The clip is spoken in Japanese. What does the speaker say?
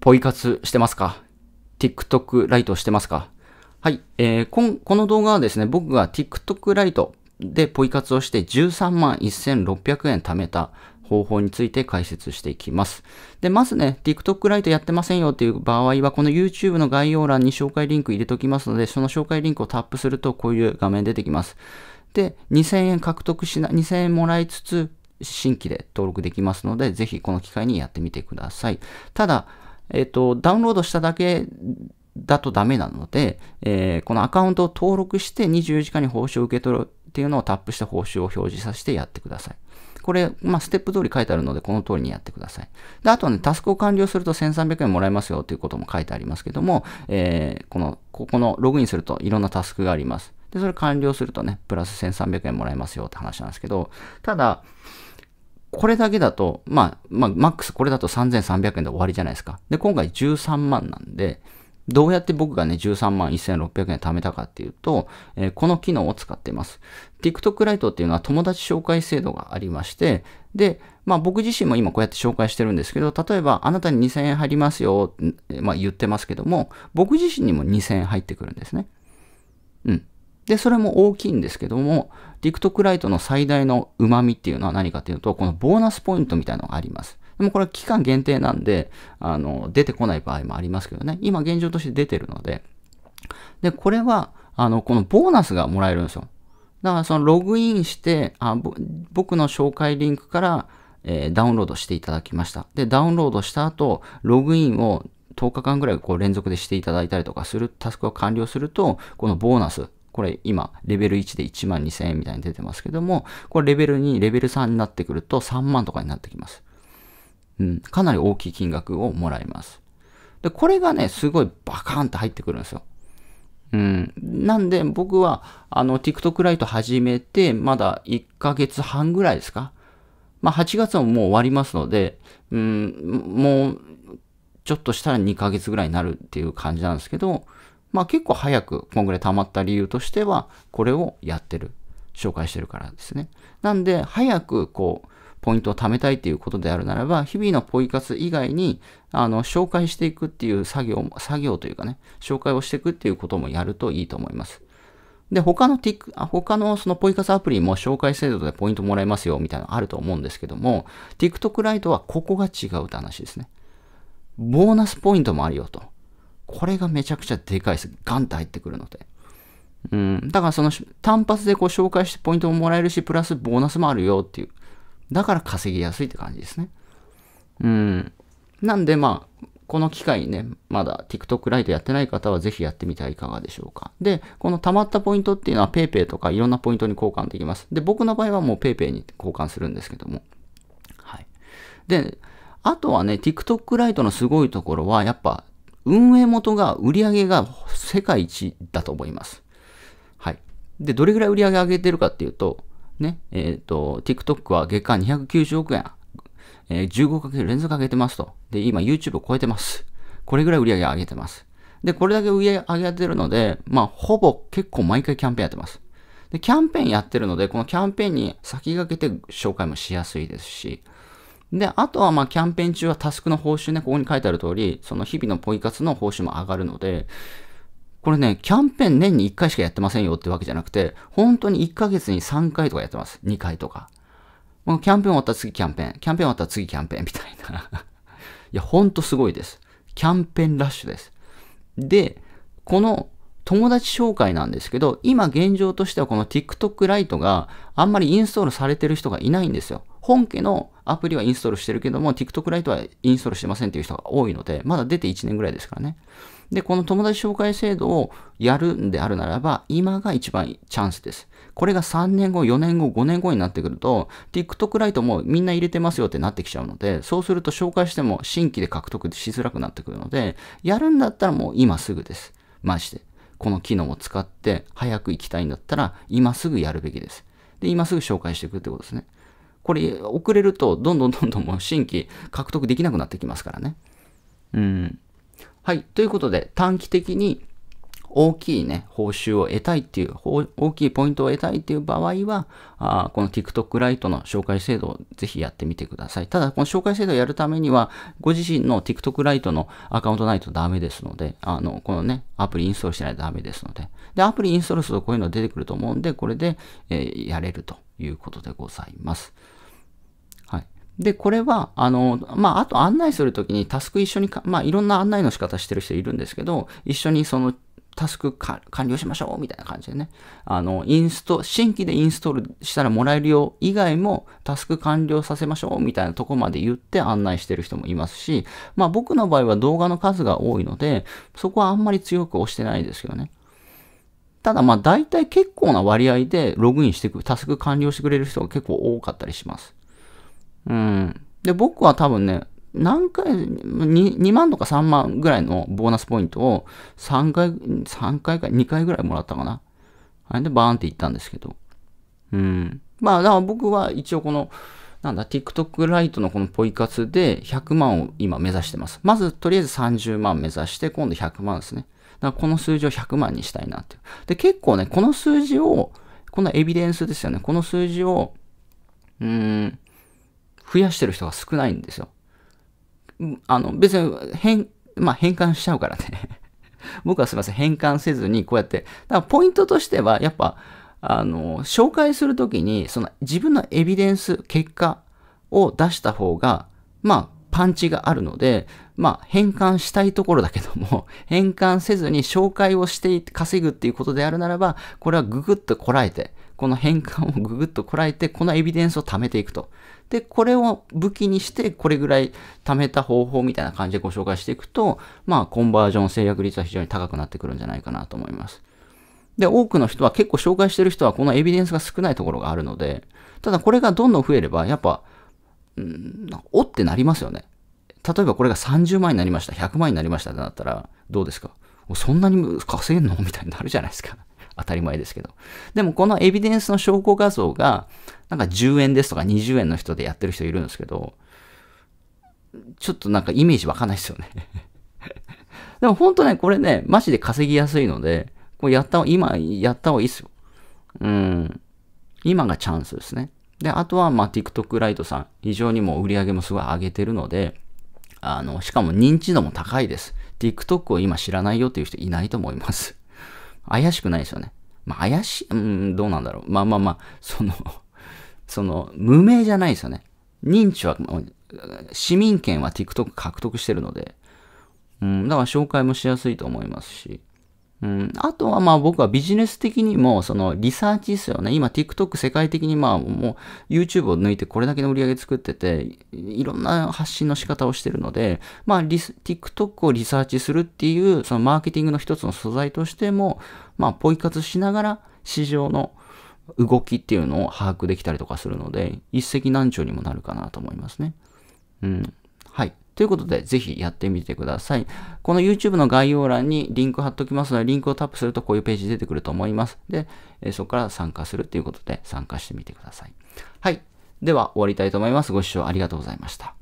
ポイ活してますか ?TikTok ライトしてますかはい、えーこ、この動画はですね、僕が TikTok ライトでポイ活をして13万1600円貯めた方法について解説していきます。で、まずね、TikTok ライトやってませんよっていう場合は、この YouTube の概要欄に紹介リンク入れておきますので、その紹介リンクをタップするとこういう画面出てきます。で、2000円獲得しな、2000円もらいつつ、新規で登録できますので、ぜひこの機会にやってみてください。ただ、えっ、ー、と、ダウンロードしただけだとダメなので、えー、このアカウントを登録して24時間に報酬を受け取るっていうのをタップして報酬を表示させてやってください。これ、まあ、ステップ通り書いてあるので、この通りにやってください。で、あとはね、タスクを完了すると1300円もらえますよということも書いてありますけども、えー、この、ここのログインするといろんなタスクがあります。で、それ完了するとね、プラス1300円もらえますよって話なんですけど、ただ、これだけだと、まあ、まあ、マックスこれだと3300円で終わりじゃないですか。で、今回13万なんで、どうやって僕がね、13万1600円貯めたかっていうと、えー、この機能を使っています。TikTok ライトっていうのは友達紹介制度がありまして、で、まあ僕自身も今こうやって紹介してるんですけど、例えばあなたに2000円入りますよ、まあ言ってますけども、僕自身にも2000円入ってくるんですね。うん。で、それも大きいんですけども、TikTok ライトの最大の旨味っていうのは何かっていうと、このボーナスポイントみたいなのがあります。でもこれは期間限定なんで、あの、出てこない場合もありますけどね。今現状として出てるので。で、これは、あの、このボーナスがもらえるんですよ。だからそのログインして、あ僕の紹介リンクから、えー、ダウンロードしていただきました。で、ダウンロードした後、ログインを10日間ぐらいこう連続でしていただいたりとかする、タスクが完了すると、このボーナスこれ今、レベル1で1万2000円みたいに出てますけども、これレベル2、レベル3になってくると3万とかになってきます。うん、かなり大きい金額をもらいます。で、これがね、すごいバカーンって入ってくるんですよ。うん。なんで、僕は、あの、TikTok ライト始めて、まだ1ヶ月半ぐらいですかまあ、8月ももう終わりますので、うん、もう、ちょっとしたら2ヶ月ぐらいになるっていう感じなんですけど、まあ結構早くこんぐらい溜まった理由としては、これをやってる。紹介してるからですね。なんで、早くこう、ポイントを貯めたいっていうことであるならば、日々のポイ活以外に、あの、紹介していくっていう作業、作業というかね、紹介をしていくっていうこともやるといいと思います。で、他のティック、他のそのポイ活アプリも紹介制度でポイントもらえますよみたいなのあると思うんですけども、TikTok ライトはここが違うって話ですね。ボーナスポイントもあるよと。これがめちゃくちゃでかいです。ガンって入ってくるので。うん。だからその単発でこう紹介してポイントももらえるし、プラスボーナスもあるよっていう。だから稼ぎやすいって感じですね。うん。なんでまあ、この機会にね、まだ TikTok ライトやってない方はぜひやってみてはいかがでしょうか。で、この溜まったポイントっていうのは PayPay とかいろんなポイントに交換できます。で、僕の場合はもう PayPay に交換するんですけども。はい。で、あとはね、TikTok ライトのすごいところは、やっぱ運営元が売り上げが世界一だと思います。はい。で、どれぐらい売り上げ上げてるかっていうと、ね、えっ、ー、と、TikTok は月間290億円、えー、15かけ連続上げてますと。で、今 YouTube を超えてます。これぐらい売り上げ上げてます。で、これだけ売り上げ上げてるので、まあ、ほぼ結構毎回キャンペーンやってます。で、キャンペーンやってるので、このキャンペーンに先駆けて紹介もしやすいですし、で、あとはまあキャンペーン中はタスクの報酬ね、ここに書いてある通り、その日々のポイ活の報酬も上がるので、これね、キャンペーン年に1回しかやってませんよってわけじゃなくて、本当に1ヶ月に3回とかやってます。2回とか。もうキャンペーン終わったら次キャンペーン、キャンペーン終わったら次キャンペーンみたいな。いや、ほんとすごいです。キャンペーンラッシュです。で、この友達紹介なんですけど、今現状としてはこの TikTok ライトがあんまりインストールされてる人がいないんですよ。本家のアプリはインストールしてるけども、TikTok ライトはインストールしてませんっていう人が多いので、まだ出て1年ぐらいですからね。で、この友達紹介制度をやるんであるならば、今が一番チャンスです。これが3年後、4年後、5年後になってくると、TikTok ライトもみんな入れてますよってなってきちゃうので、そうすると紹介しても新規で獲得しづらくなってくるので、やるんだったらもう今すぐです。マジで。この機能を使って早く行きたいんだったら、今すぐやるべきです。で、今すぐ紹介していくってことですね。これ遅れるとどんどんどんどんもう新規獲得できなくなってきますからね。うん。はい。ということで、短期的に大きいね、報酬を得たいっていう、大きいポイントを得たいっていう場合は、あこの TikTok ライトの紹介制度をぜひやってみてください。ただ、この紹介制度をやるためには、ご自身の TikTok ライトのアカウントないとダメですので、あの、このね、アプリインストールしないとダメですので、で、アプリインストールするとこういうの出てくると思うんで、これで、えー、やれるということでございます。で、これは、あの、まあ、あと案内するときにタスク一緒にか、まあ、いろんな案内の仕方してる人いるんですけど、一緒にそのタスク完了しましょうみたいな感じでね。あの、インスト、新規でインストールしたらもらえるよ以外もタスク完了させましょうみたいなとこまで言って案内してる人もいますし、まあ僕の場合は動画の数が多いので、そこはあんまり強く押してないですよね。ただまあ大体結構な割合でログインしてく、タスク完了してくれる人が結構多かったりします。うん。で、僕は多分ね、何回、2, 2万とか3万ぐらいのボーナスポイントを3回、3回か2回ぐらいもらったかな。あれでバーンっていったんですけど。うん。まあ、だから僕は一応この、なんだ、TikTok ライトのこのポイ活で100万を今目指してます。まず、とりあえず30万目指して、今度100万ですね。だからこの数字を100万にしたいなって。で、結構ね、この数字を、このエビデンスですよね。この数字を、うーん、増やしてる人が少ないんですよ。あの、別に変、まあ、変換しちゃうからね 僕はすいません、変換せずにこうやって。だからポイントとしては、やっぱ、あの、紹介するときに、その自分のエビデンス、結果を出した方が、まあ、パンチがあるので、まあ、変換したいところだけども、変換せずに紹介をして稼ぐっていうことであるならば、これはググッとこらえて、この変換をぐぐっとこらえて、このエビデンスを貯めていくと。で、これを武器にして、これぐらい貯めた方法みたいな感じでご紹介していくと、まあ、コンバージョン制約率は非常に高くなってくるんじゃないかなと思います。で、多くの人は結構紹介してる人はこのエビデンスが少ないところがあるので、ただこれがどんどん増えれば、やっぱ、んん、おってなりますよね。例えばこれが30万になりました、100万になりましたってなったら、どうですかそんなに稼げんのみたいになるじゃないですか。当たり前ですけど。でもこのエビデンスの証拠画像が、なんか10円ですとか20円の人でやってる人いるんですけど、ちょっとなんかイメージわかんないですよね でもほんとね、これね、マジで稼ぎやすいので、これやった今やった方がいいですよ。うん。今がチャンスですね。で、あとは、ま TikTok ライトさん、非常にもう売り上げもすごい上げてるので、あの、しかも認知度も高いです。TikTok を今知らないよっていう人いないと思います。怪しくないですよね。まあ、怪しい、うん、どうなんだろう。まあまあまあ、その その、無名じゃないですよね。認知は、市民権は TikTok 獲得してるので、うん、だから紹介もしやすいと思いますし、うん、あとはまあ僕はビジネス的にもそのリサーチですよね。今 TikTok 世界的にまあもう YouTube を抜いてこれだけの売り上げ作ってていろんな発信の仕方をしてるのでまあ TikTok をリサーチするっていうそのマーケティングの一つの素材としてもまあポイ活しながら市場の動きっていうのを把握できたりとかするので一石何鳥にもなるかなと思いますね。うん。はい。ということで、ぜひやってみてください。この YouTube の概要欄にリンク貼っておきますので、リンクをタップするとこういうページ出てくると思います。で、えそこから参加するということで、参加してみてください。はい。では、終わりたいと思います。ご視聴ありがとうございました。